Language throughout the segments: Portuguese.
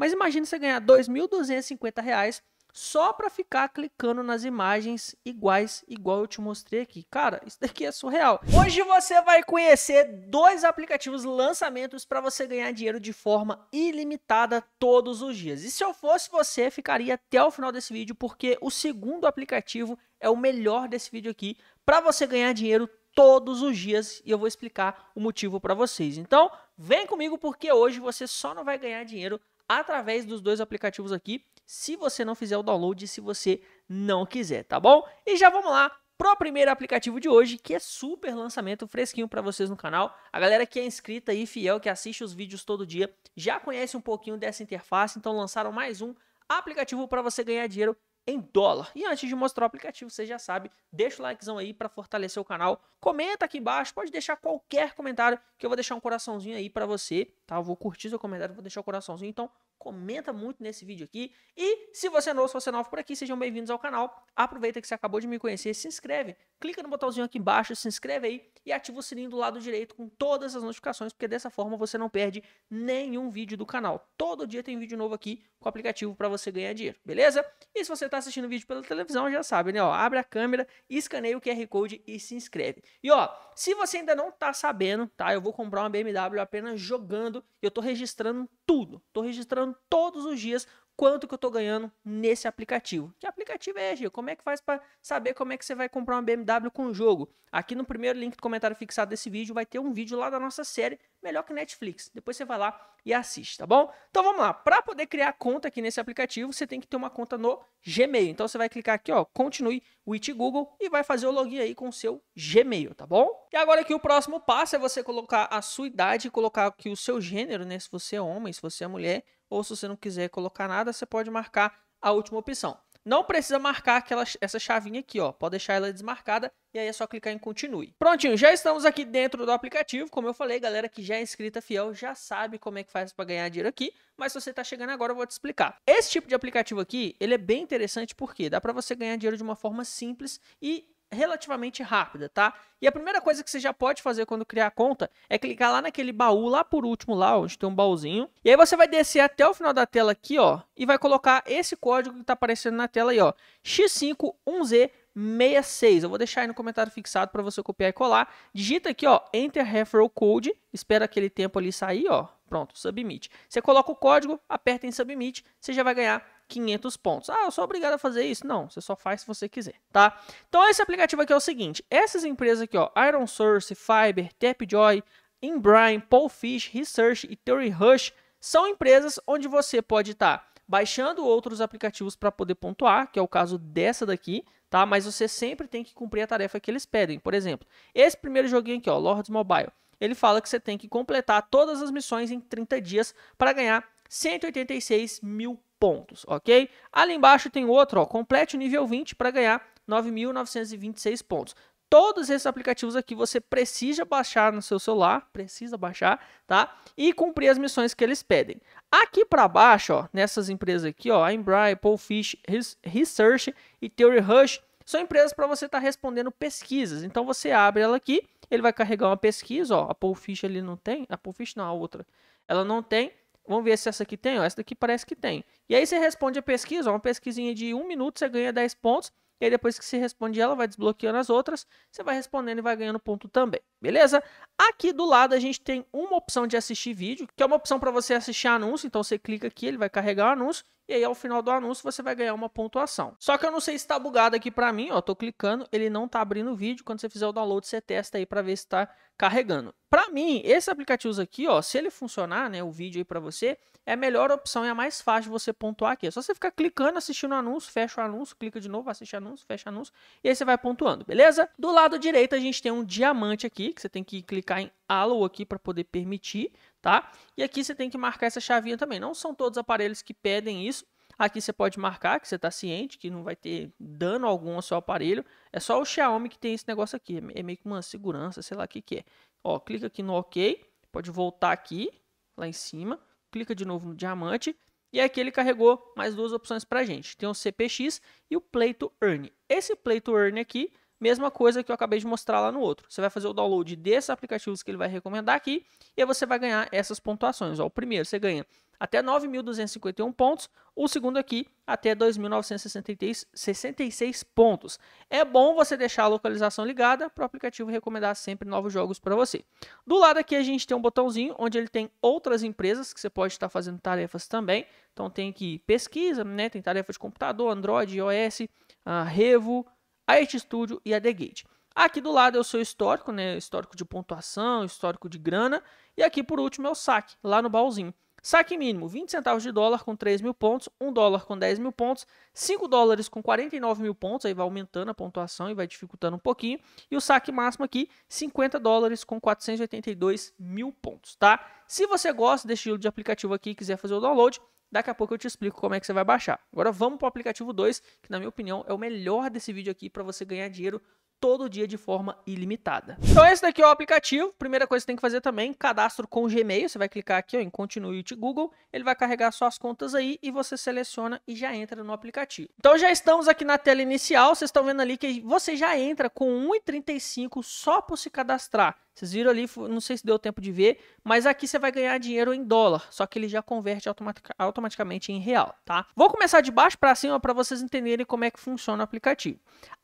Mas imagine você ganhar R$ 2.250 só para ficar clicando nas imagens iguais, igual eu te mostrei aqui. Cara, isso daqui é surreal. Hoje você vai conhecer dois aplicativos lançamentos para você ganhar dinheiro de forma ilimitada todos os dias. E se eu fosse você, ficaria até o final desse vídeo, porque o segundo aplicativo é o melhor desse vídeo aqui para você ganhar dinheiro todos os dias e eu vou explicar o motivo para vocês. Então, vem comigo porque hoje você só não vai ganhar dinheiro através dos dois aplicativos aqui, se você não fizer o download, se você não quiser, tá bom? E já vamos lá pro primeiro aplicativo de hoje, que é super lançamento fresquinho para vocês no canal. A galera que é inscrita e fiel, que assiste os vídeos todo dia, já conhece um pouquinho dessa interface, então lançaram mais um aplicativo para você ganhar dinheiro em dólar. E antes de mostrar o aplicativo, você já sabe, deixa o likezão aí para fortalecer o canal. Comenta aqui embaixo, pode deixar qualquer comentário que eu vou deixar um coraçãozinho aí para você, tá? Eu vou curtir seu comentário, vou deixar o um coraçãozinho. Então, comenta muito nesse vídeo aqui. E se você é novo, se você é novo por aqui, sejam bem-vindos ao canal. Aproveita que você acabou de me conhecer, se inscreve, clica no botãozinho aqui embaixo, se inscreve aí e ativa o sininho do lado direito com todas as notificações, porque dessa forma você não perde nenhum vídeo do canal. Todo dia tem vídeo novo aqui com o aplicativo para você ganhar dinheiro, beleza? E se você está assistindo o vídeo pela televisão, já sabe, né? Ó, abre a câmera, escaneia o QR Code e se inscreve. E ó, se você ainda não tá sabendo, tá? Eu vou comprar uma BMW apenas jogando, eu tô registrando tudo. Tô registrando todos os dias quanto que eu estou ganhando nesse aplicativo. Que aplicativo é, Gil? Como é que faz para saber como é que você vai comprar uma BMW com o jogo? Aqui no primeiro link do comentário fixado desse vídeo vai ter um vídeo lá da nossa série Melhor que Netflix. Depois você vai lá e assiste, tá bom? Então vamos lá. Para poder criar conta aqui nesse aplicativo, você tem que ter uma conta no Gmail. Então você vai clicar aqui, ó, continue o It Google e vai fazer o login aí com o seu Gmail, tá bom? E agora aqui o próximo passo é você colocar a sua idade, colocar aqui o seu gênero, né? Se você é homem, se você é mulher, ou se você não quiser colocar nada, você pode marcar a última opção. Não precisa marcar aquela, essa chavinha aqui, ó. Pode deixar ela desmarcada e aí é só clicar em continue. Prontinho, já estamos aqui dentro do aplicativo. Como eu falei, galera que já é inscrita fiel já sabe como é que faz para ganhar dinheiro aqui. Mas se você está chegando agora, eu vou te explicar. Esse tipo de aplicativo aqui, ele é bem interessante porque dá para você ganhar dinheiro de uma forma simples e relativamente rápida, tá? E a primeira coisa que você já pode fazer quando criar a conta é clicar lá naquele baú, lá por último, lá onde tem um baúzinho. E aí você vai descer até o final da tela aqui, ó, e vai colocar esse código que tá aparecendo na tela aí, ó, X51Z 66. Eu vou deixar aí no comentário fixado para você copiar e colar. Digita aqui, ó, Enter Referral Code, espera aquele tempo ali sair, ó, pronto, Submit. Você coloca o código, aperta em Submit, você já vai ganhar 500 pontos. Ah, eu sou obrigado a fazer isso? Não, você só faz se você quiser, tá? Então esse aplicativo aqui é o seguinte, essas empresas aqui, ó, Iron Source, Fiber, Tapjoy, Paul Polefish, Research e Theory Rush são empresas onde você pode estar tá baixando outros aplicativos para poder pontuar, que é o caso dessa daqui, tá? Mas você sempre tem que cumprir a tarefa que eles pedem. Por exemplo, esse primeiro joguinho aqui, ó, Lords Mobile, ele fala que você tem que completar todas as missões em 30 dias para ganhar 186 mil pontos, ok? Ali embaixo tem outro, ó, complete o nível 20 para ganhar 9.926 pontos. Todos esses aplicativos aqui você precisa baixar no seu celular, precisa baixar, tá? E cumprir as missões que eles pedem. Aqui para baixo, ó, nessas empresas aqui, ó, Embraer, Polefish, Research e Theory Rush, são empresas para você estar tá respondendo pesquisas. Então você abre ela aqui, ele vai carregar uma pesquisa, ó, a Polefish ali não tem, a Polefish não, a outra. Ela não tem, Vamos ver se essa aqui tem. Ó, essa daqui parece que tem. E aí você responde a pesquisa, ó, uma pesquisinha de um minuto, você ganha 10 pontos. E aí depois que você responde ela, vai desbloqueando as outras. Você vai respondendo e vai ganhando ponto também. Beleza? Aqui do lado a gente tem uma opção de assistir vídeo, que é uma opção para você assistir anúncio, então você clica aqui, ele vai carregar o anúncio, e aí ao final do anúncio você vai ganhar uma pontuação. Só que eu não sei se está bugado aqui para mim, ó, tô clicando, ele não tá abrindo o vídeo, quando você fizer o download você testa aí para ver se está carregando. Para mim, esse aplicativo aqui, ó, se ele funcionar, né, o vídeo aí para você, é a melhor opção e é a mais fácil você pontuar aqui. É só você ficar clicando, assistindo o anúncio, fecha o anúncio, clica de novo, assiste anúncio, fecha anúncio, e aí você vai pontuando, beleza? Do lado direito a gente tem um diamante aqui, que você tem que clicar em allow aqui para poder permitir, tá? E aqui você tem que marcar essa chavinha também. Não são todos os aparelhos que pedem isso. Aqui você pode marcar que você está ciente que não vai ter dano algum ao seu aparelho. É só o Xiaomi que tem esse negócio aqui. É, é meio que uma segurança, sei lá o que, que é. Ó, clica aqui no OK. Pode voltar aqui, lá em cima. Clica de novo no diamante. E aqui ele carregou mais duas opções para a gente. Tem o CPX e o Play to Earn. Esse Play to Earn aqui Mesma coisa que eu acabei de mostrar lá no outro. Você vai fazer o download desses aplicativos que ele vai recomendar aqui e aí você vai ganhar essas pontuações. Ó, o primeiro você ganha até 9.251 pontos, o segundo aqui até 2.966 pontos. É bom você deixar a localização ligada para o aplicativo recomendar sempre novos jogos para você. Do lado aqui a gente tem um botãozinho onde ele tem outras empresas que você pode estar fazendo tarefas também. Então tem aqui pesquisa, né? tem tarefa de computador, Android, iOS, uh, Revo, a EtStudio e a Gate. Aqui do lado é o seu histórico, né? Histórico de pontuação, histórico de grana. E aqui por último é o saque, lá no baúzinho. Saque mínimo, 20 centavos de dólar com 3 mil pontos, 1 dólar com 10 mil pontos, 5 dólares com 49 mil pontos, aí vai aumentando a pontuação e vai dificultando um pouquinho. E o saque máximo aqui, 50 dólares com 482 mil pontos, tá? Se você gosta desse estilo de aplicativo aqui e quiser fazer o download, Daqui a pouco eu te explico como é que você vai baixar. Agora vamos para o aplicativo 2, que na minha opinião é o melhor desse vídeo aqui para você ganhar dinheiro todo dia de forma ilimitada. Então esse daqui é o aplicativo. Primeira coisa que você tem que fazer também, cadastro com Gmail. Você vai clicar aqui ó, em Continuity Google. Ele vai carregar suas contas aí e você seleciona e já entra no aplicativo. Então já estamos aqui na tela inicial. Vocês estão vendo ali que você já entra com 1,35 só por se cadastrar. Vocês viram ali, não sei se deu tempo de ver, mas aqui você vai ganhar dinheiro em dólar, só que ele já converte automatic, automaticamente em real, tá? Vou começar de baixo para cima para vocês entenderem como é que funciona o aplicativo.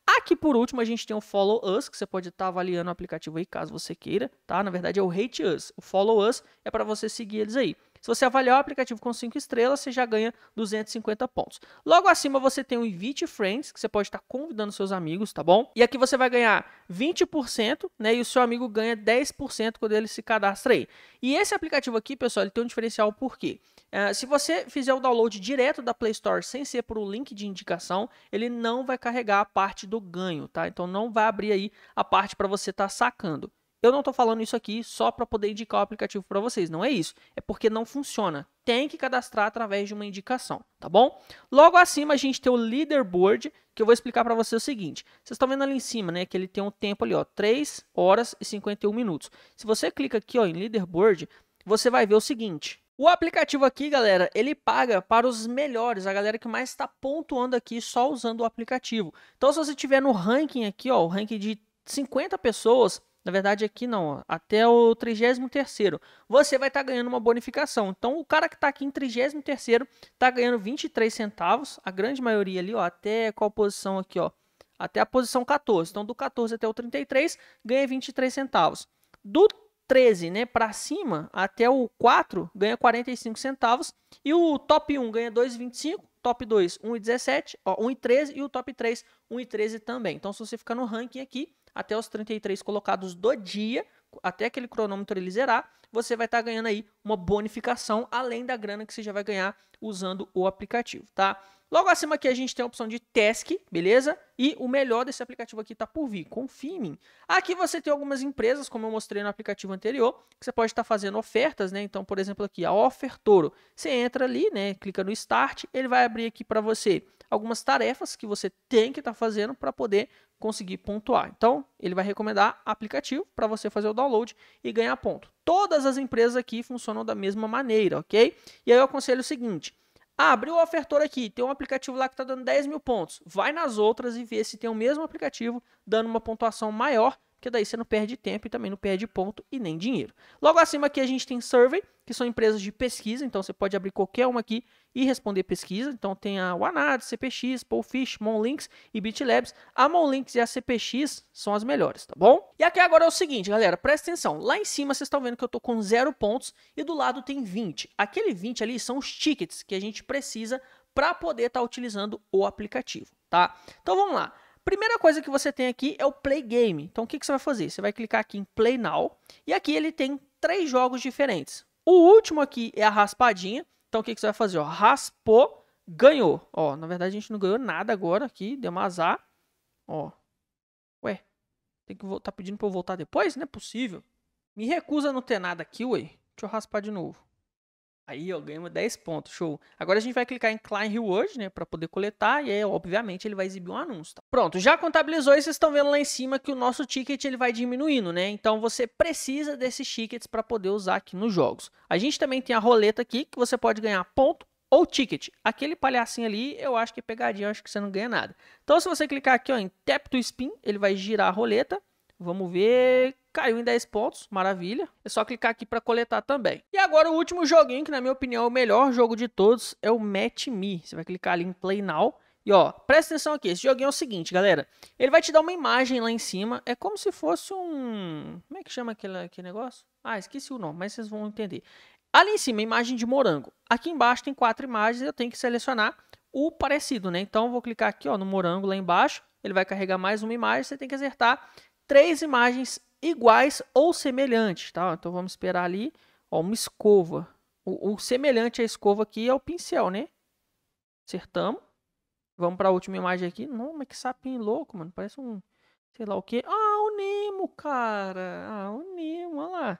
Aqui por último a gente tem o Follow Us, que você pode estar tá avaliando o aplicativo aí caso você queira, tá? Na verdade é o Rate Us. O Follow Us é para você seguir eles aí. Se você avaliar o aplicativo com 5 estrelas, você já ganha 250 pontos. Logo acima você tem o Invite Friends, que você pode estar convidando seus amigos, tá bom? E aqui você vai ganhar 20%, né? E o seu amigo ganha 10% quando ele se cadastra aí. E esse aplicativo aqui, pessoal, ele tem um diferencial por quê? Uh, se você fizer o download direto da Play Store sem ser por um link de indicação, ele não vai carregar a parte do ganho, tá? Então não vai abrir aí a parte para você estar tá sacando. Eu não estou falando isso aqui só para poder indicar o aplicativo para vocês, não é isso. É porque não funciona. Tem que cadastrar através de uma indicação, tá bom? Logo acima a gente tem o leaderboard, que eu vou explicar para vocês o seguinte. Vocês estão vendo ali em cima, né, que ele tem um tempo ali, ó, 3 horas e 51 minutos. Se você clica aqui, ó, em leaderboard, você vai ver o seguinte, o aplicativo aqui, galera, ele paga para os melhores, a galera que mais está pontuando aqui só usando o aplicativo. Então, se você tiver no ranking aqui, ó, o ranking de 50 pessoas, na verdade, aqui não, até o 33º, você vai estar tá ganhando uma bonificação. Então, o cara que está aqui em 33 terceiro está ganhando 23 centavos, a grande maioria ali, ó, até qual posição aqui, ó, até a posição 14. Então, do 14 até o 33, ganha 23 centavos. Do 13 né, para cima, até o 4, ganha 45 centavos. E o top 1 ganha 2,25, top 2 1,17, 1,13 e o top 3 1,13 também. Então, se você ficar no ranking aqui, até os 33 colocados do dia, até aquele cronômetro ele zerar, você vai estar tá ganhando aí uma bonificação, além da grana que você já vai ganhar usando o aplicativo, tá? Logo acima aqui a gente tem a opção de task, beleza? E o melhor desse aplicativo aqui está por vir, confie em mim. Aqui você tem algumas empresas, como eu mostrei no aplicativo anterior, que você pode estar tá fazendo ofertas, né? Então, por exemplo, aqui a Ofertoro. Você entra ali, né? Clica no Start, ele vai abrir aqui para você algumas tarefas que você tem que estar tá fazendo para poder conseguir pontuar. Então, ele vai recomendar aplicativo para você fazer o download e ganhar ponto. Todas as empresas aqui funcionam da mesma maneira, ok? E aí eu aconselho o seguinte ah, abriu o ofertor aqui, tem um aplicativo lá que está dando 10 mil pontos. Vai nas outras e vê se tem o mesmo aplicativo dando uma pontuação maior, porque daí você não perde tempo e também não perde ponto e nem dinheiro. Logo acima aqui a gente tem Survey, que são empresas de pesquisa, então você pode abrir qualquer uma aqui e responder pesquisa. Então tem a Wanad, CPX, Polfish, Monlinks e BitLabs. A Monlinks e a CPX são as melhores, tá bom? E aqui agora é o seguinte, galera, presta atenção. Lá em cima vocês estão vendo que eu tô com zero pontos e do lado tem 20. Aquele 20 ali são os tickets que a gente precisa para poder estar tá utilizando o aplicativo, tá? Então vamos lá. Primeira coisa que você tem aqui é o Play Game. Então o que, que você vai fazer? Você vai clicar aqui em Play Now e aqui ele tem três jogos diferentes. O último aqui é a raspadinha, então o que, que você vai fazer? Ó, raspou, ganhou. Ó, na verdade a gente não ganhou nada agora aqui, deu um azar. Ó. Ué, tem que voltar tá pedindo pra eu voltar depois? Não é possível. Me recusa não ter nada aqui, ué. Deixa eu raspar de novo. Aí, ó, ganhamos 10 pontos, show. Agora a gente vai clicar em Client Reward, né, para poder coletar, e aí, obviamente, ele vai exibir um anúncio. Tá? Pronto, já contabilizou e vocês estão vendo lá em cima que o nosso ticket ele vai diminuindo, né? Então, você precisa desses tickets para poder usar aqui nos jogos. A gente também tem a roleta aqui, que você pode ganhar ponto ou ticket. Aquele palhacinho ali, eu acho que é pegadinha, eu acho que você não ganha nada. Então, se você clicar aqui ó, em Tap to Spin, ele vai girar a roleta. Vamos ver. Caiu em 10 pontos, maravilha. É só clicar aqui para coletar também. E agora o último joguinho, que na minha opinião é o melhor jogo de todos, é o Match Me. Você vai clicar ali em Play Now. E ó, presta atenção aqui, esse joguinho é o seguinte, galera. Ele vai te dar uma imagem lá em cima, é como se fosse um... Como é que chama aquele, aquele negócio? Ah, esqueci o nome, mas vocês vão entender. Ali em cima, imagem de morango. Aqui embaixo tem quatro imagens, eu tenho que selecionar o parecido, né? Então eu vou clicar aqui ó, no morango lá embaixo, ele vai carregar mais uma imagem, você tem que acertar três imagens iguais ou semelhantes, tá? Então vamos esperar ali, ó, uma escova. O, o semelhante à escova aqui é o pincel, né? Acertamos. Vamos para a última imagem aqui. Não, mas que sapinho louco, mano. Parece um, sei lá o que. Ah, o Nemo, cara. Ah, o Nemo, olha lá.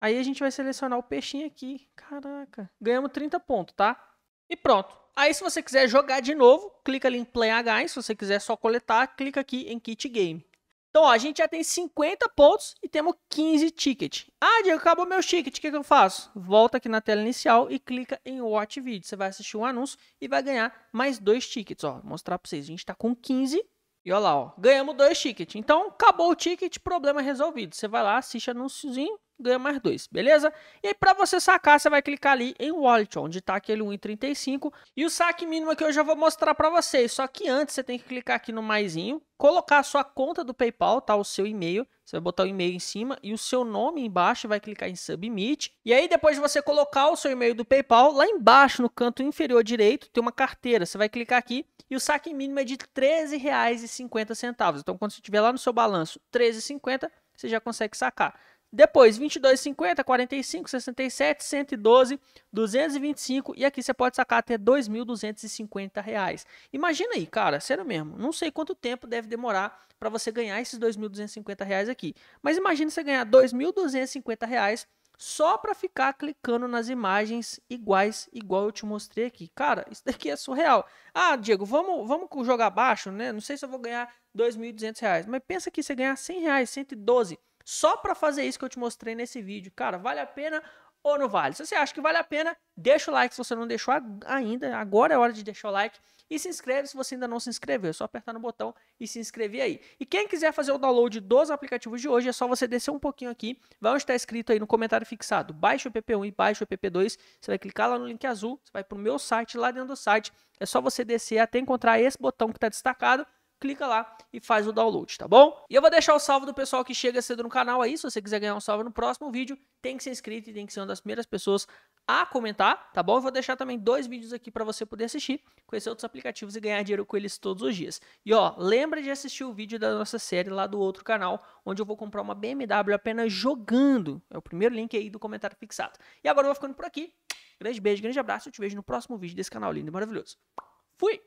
Aí a gente vai selecionar o peixinho aqui. Caraca. Ganhamos 30 pontos, tá? E pronto. Aí se você quiser jogar de novo, clica ali em Play H. Se você quiser só coletar, clica aqui em Kit Game. Então, ó, a gente já tem 50 pontos e temos 15 tickets. Ah, Diego, acabou meu ticket, o que, que eu faço? Volta aqui na tela inicial e clica em Watch Video. Você vai assistir um anúncio e vai ganhar mais dois tickets. Ó, vou mostrar para vocês, a gente está com 15 e olha lá, ó, ganhamos dois tickets. Então, acabou o ticket, problema resolvido. Você vai lá, assiste anúnciozinho ganha mais 2, beleza? E para você sacar, você vai clicar ali em Wallet, onde está aquele 1,35 e o saque mínimo que eu já vou mostrar para vocês. Só que antes você tem que clicar aqui no maisinho, colocar a sua conta do PayPal, tá? O seu e-mail. Você vai botar o e-mail em cima e o seu nome embaixo e vai clicar em Submit. E aí, depois de você colocar o seu e-mail do PayPal, lá embaixo, no canto inferior direito, tem uma carteira. Você vai clicar aqui e o saque mínimo é de R$13,50. Então, quando você tiver lá no seu balanço R$13,50, você já consegue sacar. Depois, 22,50, 45, 67, 112, 225 e aqui você pode sacar até 2.250 reais. Imagina aí, cara, sério mesmo, não sei quanto tempo deve demorar para você ganhar esses 2.250 reais aqui. Mas imagina você ganhar 2.250 reais só para ficar clicando nas imagens iguais, igual eu te mostrei aqui. Cara, isso daqui é surreal. Ah, Diego, vamos, vamos jogar baixo, né? Não sei se eu vou ganhar 2.200 reais, mas pensa que você ganhar 100 reais, 112 só para fazer isso que eu te mostrei nesse vídeo. Cara, vale a pena ou não vale? Se você acha que vale a pena, deixa o like se você não deixou ainda. Agora é hora de deixar o like. E se inscreve se você ainda não se inscreveu. É só apertar no botão e se inscrever aí. E quem quiser fazer o download dos aplicativos de hoje, é só você descer um pouquinho aqui. Vai onde está escrito aí no comentário fixado. Baixa o PP1 e baixa o PP2. Você vai clicar lá no link azul. Você vai para o meu site. Lá dentro do site é só você descer até encontrar esse botão que está destacado clica lá e faz o download, tá bom? E eu vou deixar o salve do pessoal que chega cedo no canal aí, se você quiser ganhar um salve no próximo vídeo, tem que ser inscrito e tem que ser uma das primeiras pessoas a comentar, tá bom? Eu vou deixar também dois vídeos aqui para você poder assistir, conhecer outros aplicativos e ganhar dinheiro com eles todos os dias. E ó, lembra de assistir o vídeo da nossa série lá do outro canal, onde eu vou comprar uma BMW apenas jogando. É o primeiro link aí do comentário fixado. E agora eu vou ficando por aqui. Grande beijo, grande abraço. Eu te vejo no próximo vídeo desse canal lindo e maravilhoso. Fui!